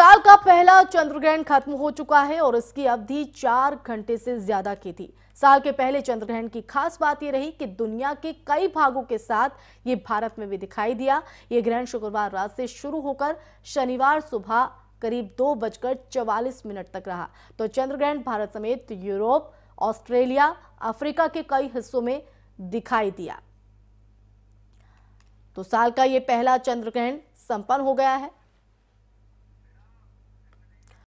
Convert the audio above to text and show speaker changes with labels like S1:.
S1: साल का पहला चंद्रग्रहण खत्म हो चुका है और इसकी अवधि चार घंटे से ज्यादा की थी साल के पहले चंद्रग्रहण की खास बात यह रही कि दुनिया के कई भागों के साथ ये भारत में भी दिखाई दिया ये ग्रहण शुक्रवार रात से शुरू होकर शनिवार सुबह करीब दो बजकर चवालीस मिनट तक रहा तो चंद्रग्रहण भारत समेत यूरोप ऑस्ट्रेलिया अफ्रीका के कई हिस्सों में दिखाई दिया तो साल का ये पहला चंद्रग्रहण संपन्न हो गया है